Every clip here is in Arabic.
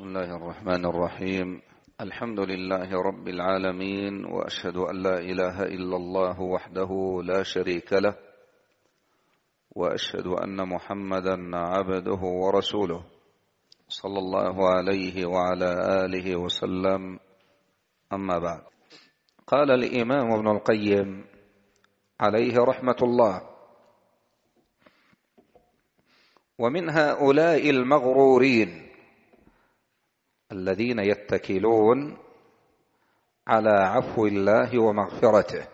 بسم الله الرحمن الرحيم الحمد لله رب العالمين وأشهد أن لا إله إلا الله وحده لا شريك له وأشهد أن محمدا عبده ورسوله صلى الله عليه وعلى آله وسلم أما بعد قال الإمام ابن القيم عليه رحمة الله ومن هؤلاء المغرورين الذين يتكلون على عفو الله ومغفرته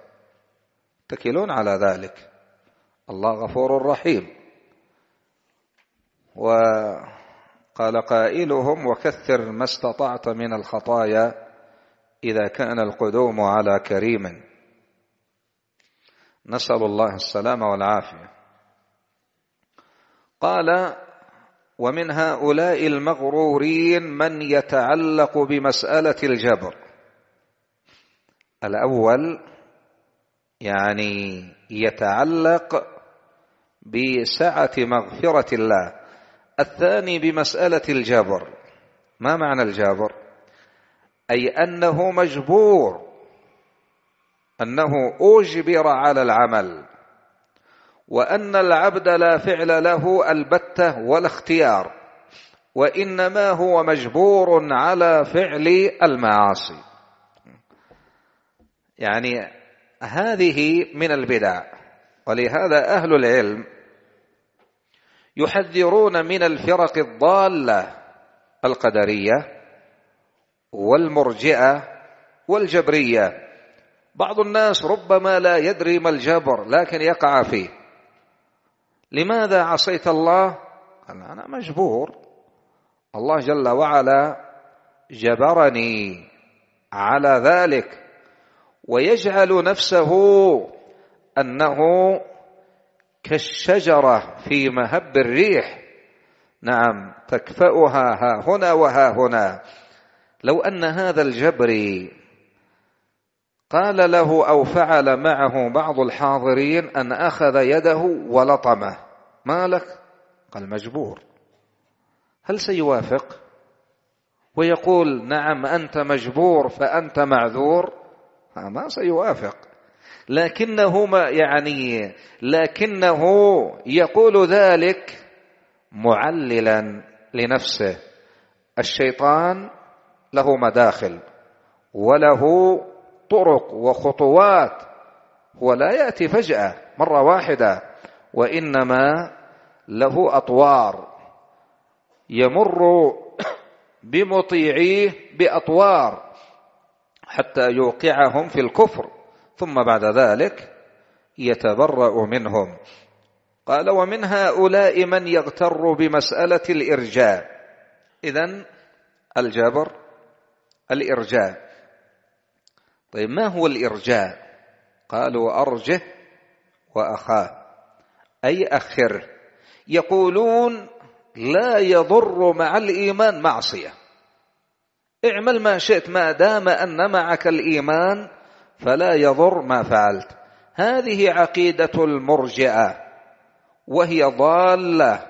يتكلون على ذلك الله غفور رحيم وقال قائلهم وكثر ما استطعت من الخطايا إذا كان القدوم على كريم نسأل الله السلام والعافية قال ومن هؤلاء المغرورين من يتعلق بمسألة الجبر الأول يعني يتعلق بسعة مغفرة الله الثاني بمسألة الجبر ما معنى الجبر أي أنه مجبور أنه أجبر على العمل وأن العبد لا فعل له البتة ولا اختيار وإنما هو مجبور على فعل المعاصي يعني هذه من البدع ولهذا أهل العلم يحذرون من الفرق الضالة القدرية والمرجئة والجبرية بعض الناس ربما لا يدري ما الجبر لكن يقع فيه لماذا عصيت الله قال أنا مجبور الله جل وعلا جبرني على ذلك ويجعل نفسه أنه كالشجرة في مهب الريح نعم تكفأها ها هنا وها هنا لو أن هذا الجبري قال له أو فعل معه بعض الحاضرين أن أخذ يده ولطمه مالك قال مجبور هل سيوافق ويقول نعم أنت مجبور فأنت معذور ما سيوافق لكنه ما يعني لكنه يقول ذلك معللا لنفسه الشيطان له مداخل وله طرق وخطوات هو لا يأتي فجأة مرة واحدة وإنما له أطوار يمر بمطيعيه بأطوار حتى يوقعهم في الكفر ثم بعد ذلك يتبرأ منهم قال ومن هؤلاء من يغتر بمسألة الإرجاء إذا الجبر الإرجاء طيب ما هو الإرجاء قالوا أرجه وأخاه أي أخر يقولون لا يضر مع الإيمان معصية اعمل ما شئت ما دام أن معك الإيمان فلا يضر ما فعلت هذه عقيدة المرجئة وهي ضالة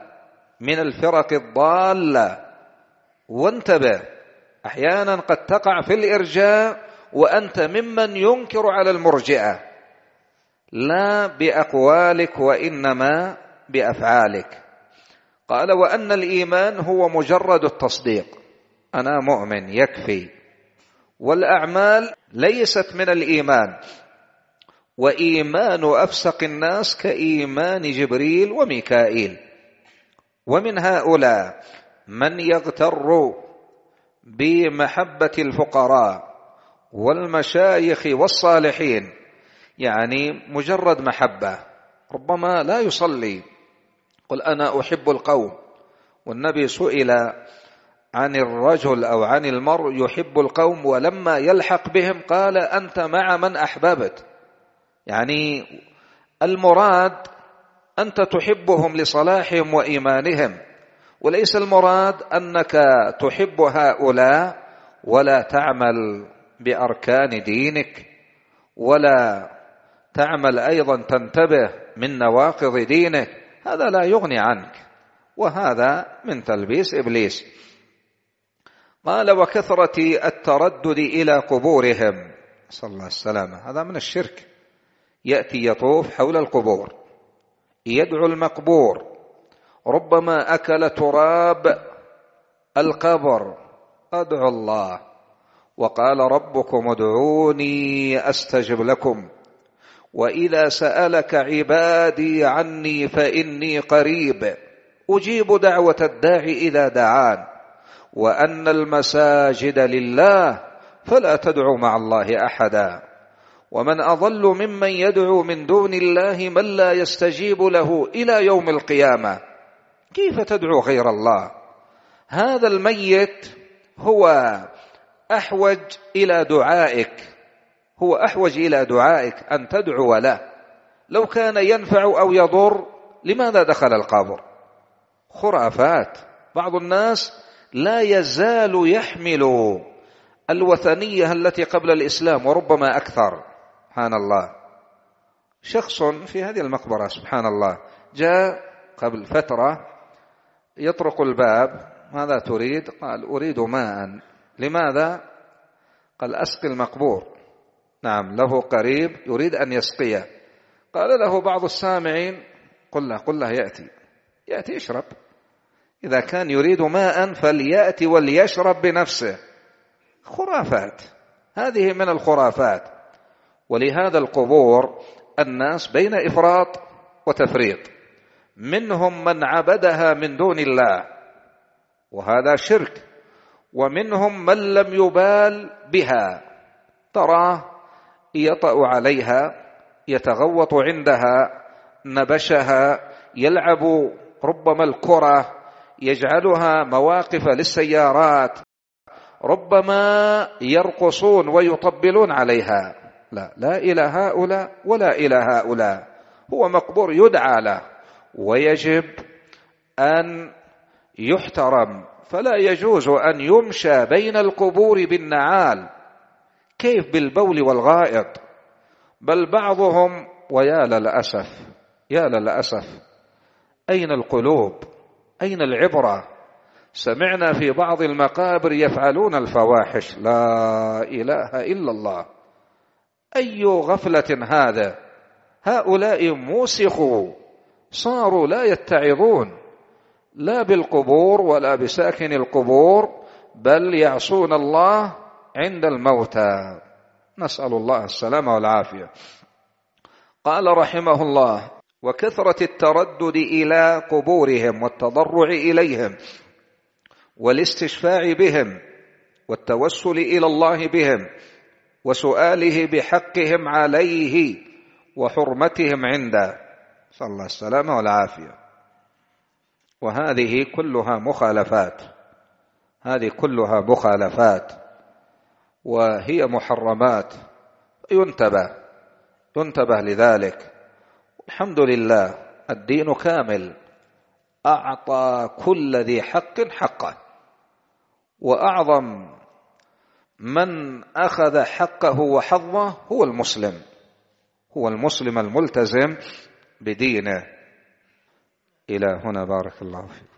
من الفرق الضالة وانتبه أحيانا قد تقع في الإرجاء وأنت ممن ينكر على المرجئة لا باقوالك وانما بافعالك قال وان الايمان هو مجرد التصديق انا مؤمن يكفي والاعمال ليست من الايمان وايمان افسق الناس كايمان جبريل وميكائيل ومن هؤلاء من يغتر بمحبه الفقراء والمشايخ والصالحين يعني مجرد محبة ربما لا يصلي قل أنا أحب القوم والنبي سئل عن الرجل أو عن المرء يحب القوم ولما يلحق بهم قال أنت مع من أحببت يعني المراد أنت تحبهم لصلاحهم وإيمانهم وليس المراد أنك تحب هؤلاء ولا تعمل بأركان دينك ولا تعمل أيضا تنتبه من نواقض دينك هذا لا يغني عنك وهذا من تلبيس إبليس قال وكثرة التردد إلى قبورهم صلى الله عليه وسلم هذا من الشرك يأتي يطوف حول القبور يدعو المقبور ربما أكل تراب القبر أدعو الله وقال ربكم ادعوني أستجب لكم واذا سالك عبادي عني فاني قريب اجيب دعوه الداعي اذا دعان وان المساجد لله فلا تدعوا مع الله احدا ومن اضل ممن يدعو من دون الله من لا يستجيب له الى يوم القيامه كيف تدعو غير الله هذا الميت هو احوج الى دعائك هو أحوج إلى دعائك أن تدعو له لو كان ينفع أو يضر لماذا دخل القبر خرافات بعض الناس لا يزال يحمل الوثنية التي قبل الإسلام وربما أكثر سبحان الله شخص في هذه المقبرة سبحان الله جاء قبل فترة يطرق الباب ماذا تريد قال أريد ماء لماذا قال أسقي المقبور نعم له قريب يريد أن يسقيه قال له بعض السامعين قل له قل له يأتي يأتي يشرب إذا كان يريد ماء فليأتي وليشرب بنفسه خرافات هذه من الخرافات ولهذا القبور الناس بين إفراط وتفريط منهم من عبدها من دون الله وهذا شرك ومنهم من لم يبال بها تراه يطأ عليها يتغوط عندها نبشها يلعب ربما الكرة يجعلها مواقف للسيارات ربما يرقصون ويطبلون عليها لا لا إلى هؤلاء ولا إلى هؤلاء هو مقبور يدعى له ويجب أن يحترم فلا يجوز أن يمشى بين القبور بالنعال كيف بالبول والغائط بل بعضهم ويا للأسف يا للأسف أين القلوب أين العبرة سمعنا في بعض المقابر يفعلون الفواحش لا إله إلا الله أي غفلة هذا هؤلاء موسخوا صاروا لا يتعظون لا بالقبور ولا بساكن القبور بل يعصون الله عند الموتى نسأل الله السلامة والعافية قال رحمه الله وكثرة التردد إلى قبورهم والتضرع إليهم والاستشفاع بهم والتوسل إلى الله بهم وسؤاله بحقهم عليه وحرمتهم عنده صلى الله السلامة والعافية وهذه كلها مخالفات هذه كلها مخالفات وهي محرمات ينتبه ينتبه لذلك الحمد لله الدين كامل أعطى كل ذي حق حقه وأعظم من أخذ حقه وحظه هو المسلم هو المسلم الملتزم بدينه إلى هنا بارك الله فيك